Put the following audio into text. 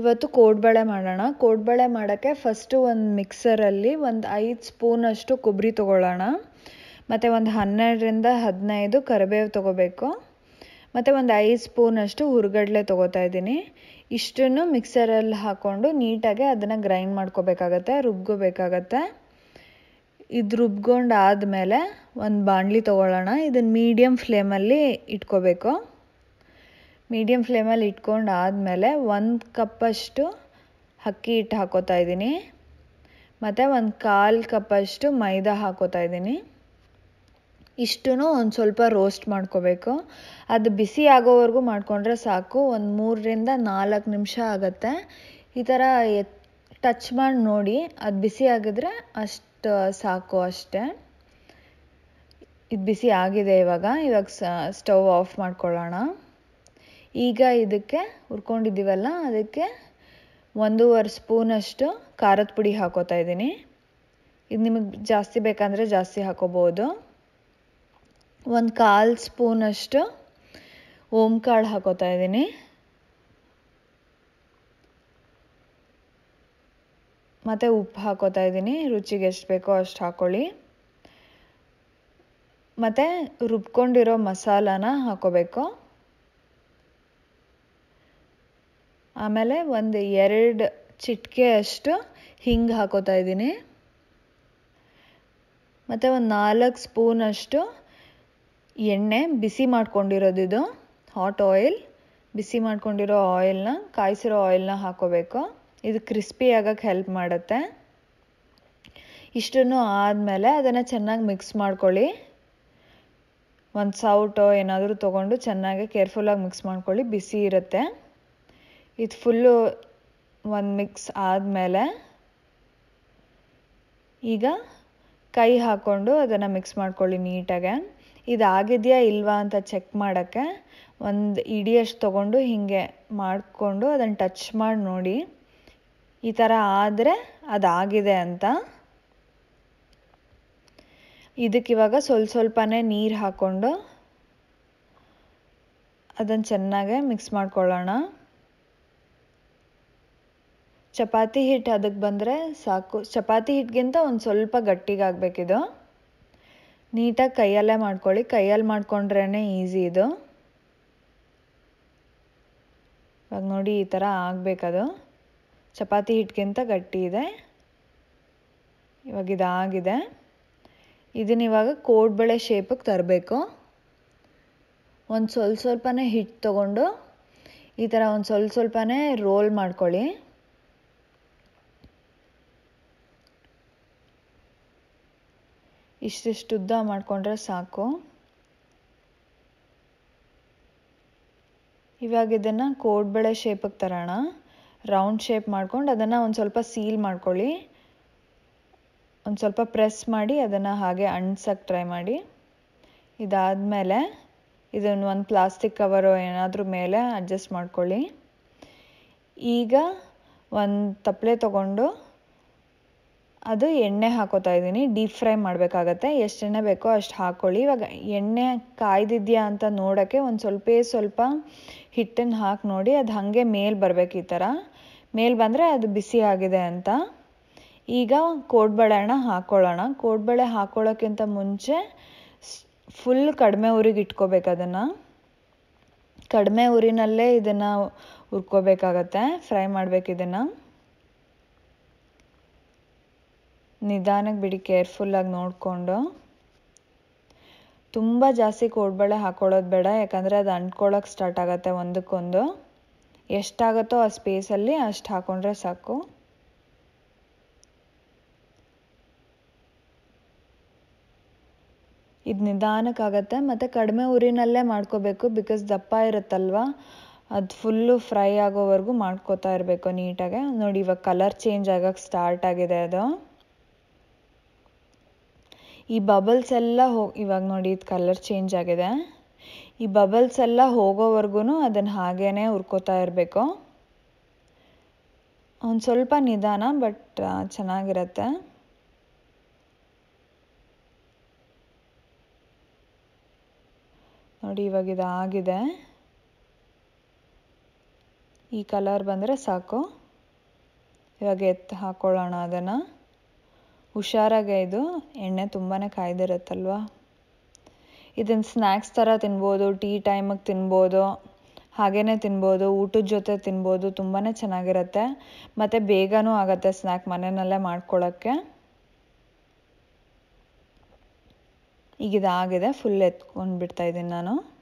ಇವತ್ತು ಕೋಡ್ಬಳೆ ಮಾಡೋಣ ಕೋಡ್ಬಳೆ ಮಾಡೋಕ್ಕೆ ಫಸ್ಟು ಒಂದು ಮಿಕ್ಸರಲ್ಲಿ ಒಂದು ಐದು ಸ್ಪೂನಷ್ಟು ಕೊಬ್ಬರಿ ತೊಗೊಳ್ಳೋಣ ಮತ್ತು ಒಂದು ಹನ್ನೆರಡರಿಂದ ಹದಿನೈದು ಕರಿಬೇವು ತೊಗೋಬೇಕು ಮತ್ತು ಒಂದು ಐದು ಸ್ಪೂನಷ್ಟು ಹುರ್ಗಡ್ಲೆ ತೊಗೋತಾ ಇದ್ದೀನಿ ಇಷ್ಟನ್ನು ಮಿಕ್ಸರಲ್ಲಿ ಹಾಕ್ಕೊಂಡು ನೀಟಾಗಿ ಅದನ್ನು ಗ್ರೈಂಡ್ ಮಾಡ್ಕೋಬೇಕಾಗತ್ತೆ ರುಬ್ಕೋಬೇಕಾಗತ್ತೆ ಇದು ರುಬ್ಕೊಂಡು ಆದಮೇಲೆ ಒಂದು ಬಾಣಲಿ ತೊಗೊಳ್ಳೋಣ ಇದನ್ನು ಮೀಡಿಯಮ್ ಫ್ಲೇಮಲ್ಲಿ ಇಟ್ಕೋಬೇಕು ಮೀಡಿಯಂ ಫ್ಲೇಮಲ್ಲಿ ಇಟ್ಕೊಂಡು ಆದಮೇಲೆ ಒಂದು ಕಪ್ಪಷ್ಟು ಅಕ್ಕಿ ಹಿಟ್ಟು ಹಾಕೋತಾ ಇದ್ದೀನಿ ಮತ್ತು ಒಂದು ಕಾಲು ಕಪ್ಪಷ್ಟು ಮೈದಾ ಹಾಕೋತಾ ಇದ್ದೀನಿ ಇಷ್ಟೂ ಒಂದು ಸ್ವಲ್ಪ ರೋಸ್ಟ್ ಮಾಡ್ಕೋಬೇಕು ಅದು ಬಿಸಿ ಆಗೋವರೆಗೂ ಮಾಡಿಕೊಂಡ್ರೆ ಸಾಕು ಒಂದು ಮೂರರಿಂದ ನಾಲ್ಕು ನಿಮಿಷ ಆಗುತ್ತೆ ಈ ಥರ ಎತ್ ಟಚ್ ಮಾಡಿ ನೋಡಿ ಅದು ಬಿಸಿ ಆಗಿದ್ರೆ ಅಷ್ಟು ಸಾಕು ಅಷ್ಟೆ ಇದು ಬಿಸಿ ಆಗಿದೆ ಇವಾಗ ಇವಾಗ ಸ್ಟವ್ ಆಫ್ ಮಾಡ್ಕೊಳ್ಳೋಣ ಈಗ ಇದಕ್ಕೆ ಹುರ್ಕೊಂಡಿದ್ದೀವಲ್ಲ ಅದಕ್ಕೆ ಒಂದೂವರೆ ಸ್ಪೂನಷ್ಟು ಖಾರದ ಪುಡಿ ಹಾಕೋತಾ ಇದ್ದೀನಿ ಇದು ನಿಮಗೆ ಜಾಸ್ತಿ ಬೇಕಂದರೆ ಜಾಸ್ತಿ ಹಾಕೋಬೋದು ಒಂದು ಕಾಲು ಸ್ಪೂನಷ್ಟು ಓಮ್ ಕಾಳು ಹಾಕೋತಾ ಇದ್ದೀನಿ ಮತ್ತು ಉಪ್ಪು ಹಾಕೋತಾ ಇದ್ದೀನಿ ರುಚಿಗೆ ಎಷ್ಟು ಬೇಕೋ ಅಷ್ಟು ಹಾಕ್ಕೊಳ್ಳಿ ಮತ್ತು ರುಬ್ಕೊಂಡಿರೋ ಮಸಾಲಾನ ಹಾಕೋಬೇಕು ಆಮೇಲೆ ಒಂದು ಎರಡು ಚಿಟಿಕೆ ಅಷ್ಟು ಹಿಂಗೆ ಹಾಕೋತಾ ಇದ್ದೀನಿ ಮತ್ತು ಒಂದು ನಾಲ್ಕು ಸ್ಪೂನಷ್ಟು ಎಣ್ಣೆ ಬಿಸಿ ಮಾಡ್ಕೊಂಡಿರೋದಿದು ಹಾಟ್ ಆಯಿಲ್ ಬಿಸಿ ಮಾಡ್ಕೊಂಡಿರೋ ಆಯಿಲ್ನ ಕಾಯಿಸಿರೋ ಆಯಿಲ್ನ ಹಾಕೋಬೇಕು ಇದು ಕ್ರಿಸ್ಪಿ ಆಗೋಕ್ಕೆ ಹೆಲ್ಪ್ ಮಾಡುತ್ತೆ ಇಷ್ಟನ್ನು ಆದಮೇಲೆ ಅದನ್ನು ಚೆನ್ನಾಗಿ ಮಿಕ್ಸ್ ಮಾಡ್ಕೊಳ್ಳಿ ಒಂದು ಸೌಟೋ ಏನಾದರೂ ತೊಗೊಂಡು ಚೆನ್ನಾಗಿ ಕೇರ್ಫುಲ್ಲಾಗಿ ಮಿಕ್ಸ್ ಮಾಡ್ಕೊಳ್ಳಿ ಬಿಸಿ ಇರುತ್ತೆ ಇದು ಫುಲ್ಲು ಒಂದು ಮಿಕ್ಸ್ ಆದಮೇಲೆ ಈಗ ಕೈ ಹಾಕ್ಕೊಂಡು ಅದನ್ನು ಮಿಕ್ಸ್ ಮಾಡ್ಕೊಳ್ಳಿ ನೀಟಾಗೆ ಇದಾಗಿದೆಯಾ ಇಲ್ವಾ ಅಂತ ಚೆಕ್ ಮಾಡೋಕ್ಕೆ ಒಂದು ಇಡಿಯಷ್ಟು ತೊಗೊಂಡು ಹೀಗೆ ಮಾಡಿಕೊಂಡು ಅದನ್ನು ಟಚ್ ಮಾಡಿ ನೋಡಿ ಈ ಥರ ಆದರೆ ಅದಾಗಿದೆ ಅಂತ ಇದಕ್ಕಿವಾಗ ಸ್ವಲ್ಪ ಸ್ವಲ್ಪನೇ ನೀರು ಹಾಕ್ಕೊಂಡು ಅದನ್ನು ಚೆನ್ನಾಗೆ ಮಿಕ್ಸ್ ಮಾಡ್ಕೊಳ್ಳೋಣ ಚಪಾತಿ ಹಿಟ್ಟು ಅದಕ್ಕೆ ಬಂದರೆ ಸಾಕು ಚಪಾತಿ ಹಿಟ್ಟಿಗಿಂತ ಒಂದು ಸ್ವಲ್ಪ ಗಟ್ಟಿಗಾಗಬೇಕಿದು ನೀಟಾಗಿ ಕೈಯಲ್ಲೇ ಮಾಡ್ಕೊಳ್ಳಿ ಕೈಯಲ್ಲಿ ಮಾಡಿಕೊಂಡ್ರೇ ಈಸಿ ಇದು ಇವಾಗ ನೋಡಿ ಈ ಥರ ಆಗಬೇಕದು ಚಪಾತಿ ಹಿಟ್ಟಿಗಿಂತ ಗಟ್ಟಿ ಇದೆ ಇವಾಗ ಇದಾಗಿದೆ ಇದನ್ನ ಇವಾಗ ಕೋಡ್ಬಳೆ ಶೇಪಿಗೆ ತರಬೇಕು ಒಂದು ಸ್ವಲ್ಪ ಸ್ವಲ್ಪನೇ ಹಿಟ್ಟು ತೊಗೊಂಡು ಈ ಥರ ಒಂದು ಸ್ವಲ್ಪ ಸ್ವಲ್ಪನೇ ರೋಲ್ ಮಾಡ್ಕೊಳ್ಳಿ ಇಷ್ಟಿಷ್ಟು ಉದ್ದ ಮಾಡಿಕೊಂಡ್ರೆ ಸಾಕು ಇವಾಗ ಇದನ್ನು ಕೋಡ್ಬಳೆ ಶೇಪಿಗೆ ತರೋಣ ರೌಂಡ್ ಶೇಪ್ ಮಾಡ್ಕೊಂಡು ಅದನ್ನು ಒಂದು ಸ್ವಲ್ಪ ಸೀಲ್ ಮಾಡ್ಕೊಳ್ಳಿ ಒಂದು ಸ್ವಲ್ಪ ಪ್ರೆಸ್ ಮಾಡಿ ಅದನ್ನು ಹಾಗೆ ಅಂಟ್ಸಕ್ಕೆ ಟ್ರೈ ಮಾಡಿ ಮೇಲೆ ಇದನ್ನು ಒಂದು ಪ್ಲಾಸ್ಟಿಕ್ ಕವರು ಏನಾದರೂ ಮೇಲೆ ಅಡ್ಜಸ್ಟ್ ಮಾಡ್ಕೊಳ್ಳಿ ಈಗ ಒಂದು ತಪ್ಪಲೆ ತಗೊಂಡು ಅದು ಎಣ್ಣೆ ಹಾಕೋತಾ ಇದ್ದೀನಿ ಡೀಪ್ ಫ್ರೈ ಮಾಡಬೇಕಾಗತ್ತೆ ಎಷ್ಟು ಎಣ್ಣೆ ಬೇಕೋ ಅಷ್ಟು ಹಾಕ್ಕೊಳ್ಳಿ ಇವಾಗ ಎಣ್ಣೆ ಕಾಯ್ದಿದ್ಯಾ ಅಂತ ನೋಡೋಕ್ಕೆ ಒಂದು ಸ್ವಲ್ಪ ಸ್ವಲ್ಪ ಹಿಟ್ಟನ್ನು ಹಾಕಿ ನೋಡಿ ಅದು ಹಾಗೆ ಮೇಲೆ ಬರಬೇಕು ಈ ಥರ ಮೇಲೆ ಬಂದರೆ ಅದು ಬಿಸಿ ಆಗಿದೆ ಅಂತ ಈಗ ಕೋಡ್ಬಳೆನ ಹಾಕ್ಕೊಳ್ಳೋಣ ಕೋಡ್ಬಳೆ ಹಾಕ್ಕೊಳ್ಳೋಕ್ಕಿಂತ ಮುಂಚೆ ಫುಲ್ ಕಡಿಮೆ ಊರಿಗೆ ಇಟ್ಕೋಬೇಕು ಅದನ್ನು ಕಡಿಮೆ ಉರಿನಲ್ಲೇ ಇದನ್ನು ಹುರ್ಕೋಬೇಕಾಗತ್ತೆ ಫ್ರೈ ಮಾಡಬೇಕು ನಿಧಾನಕ್ಕೆ ಬಿಡಿ ಕೇರ್ಫುಲ್ಲಾಗಿ ನೋಡಿಕೊಂಡು ತುಂಬ ಜಾಸ್ತಿ ಕೋಡ್ಬಳೆ ಹಾಕೊಳ್ಳೋದು ಬೇಡ ಯಾಕಂದರೆ ಅದು ಅಂಟ್ಕೊಳ್ಳೋಕೆ ಸ್ಟಾರ್ಟ್ ಆಗುತ್ತೆ ಒಂದಕ್ಕೊಂದು ಎಷ್ಟಾಗುತ್ತೋ ಆ ಸ್ಪೇಸಲ್ಲಿ ಅಷ್ಟು ಹಾಕೊಂಡ್ರೆ ಸಾಕು ಇದು ನಿಧಾನಕ್ಕಾಗತ್ತೆ ಮತ್ತು ಕಡಿಮೆ ಊರಿನಲ್ಲೇ ಮಾಡ್ಕೋಬೇಕು ಬಿಕಾಸ್ ದಪ್ಪ ಇರುತ್ತಲ್ವ ಅದು ಫುಲ್ಲು ಫ್ರೈ ಆಗೋವರೆಗೂ ಮಾಡ್ಕೋತಾ ಇರಬೇಕು ನೀಟಾಗೆ ನೋಡಿ ಇವಾಗ ಕಲರ್ ಚೇಂಜ್ ಆಗೋಕ್ಕೆ ಸ್ಟಾರ್ಟ್ ಆಗಿದೆ ಅದು ಈ ಬಬಲ್ಸ್ ಎಲ್ಲ ಹೋಗಿ ಇವಾಗ ನೋಡಿ ಇದು ಕಲರ್ ಚೇಂಜ್ ಆಗಿದೆ ಈ ಬಬಲ್ಸ್ ಎಲ್ಲ ಹೋಗೋವರೆಗೂ ಅದನ್ನು ಹಾಗೇ ಹುರ್ಕೋತಾ ಇರಬೇಕು ಒಂದು ಸ್ವಲ್ಪ ನಿಧಾನ ಬಟ್ ಚೆನ್ನಾಗಿರತ್ತೆ ನೋಡಿ ಇವಾಗ ಇದು ಆಗಿದೆ ಈ ಕಲರ್ ಬಂದರೆ ಸಾಕು ಇವಾಗ ಎತ್ತು ಹಾಕ್ಕೊಳ್ಳೋಣ ಅದನ್ನು ಹುಷಾರಾಗೆ ಇದು ಎಣ್ಣೆ ತುಂಬಾ ಕಾಯ್ದಿರುತ್ತಲ್ವ ಇದನ್ನು ಸ್ನ್ಯಾಕ್ಸ್ ಥರ ತಿನ್ಬೋದು ಟೀ ಟೈಮಿಗೆ ತಿನ್ಬೋದು ಹಾಗೇನೆ ತಿನ್ಬೋದು ಊಟದ ಜೊತೆ ತಿನ್ಬೋದು ತುಂಬಾ ಚೆನ್ನಾಗಿರುತ್ತೆ ಮತ್ತು ಬೇಗನೂ ಆಗುತ್ತೆ ಸ್ನ್ಯಾಕ್ ಮನೆಯಲ್ಲೇ ಮಾಡ್ಕೊಳ್ಳೋಕ್ಕೆ ಈಗ ಇದಾಗಿದೆ ಫುಲ್ ಎತ್ಕೊಂಡು ಬಿಡ್ತಾ ಇದ್ದೀನಿ ನಾನು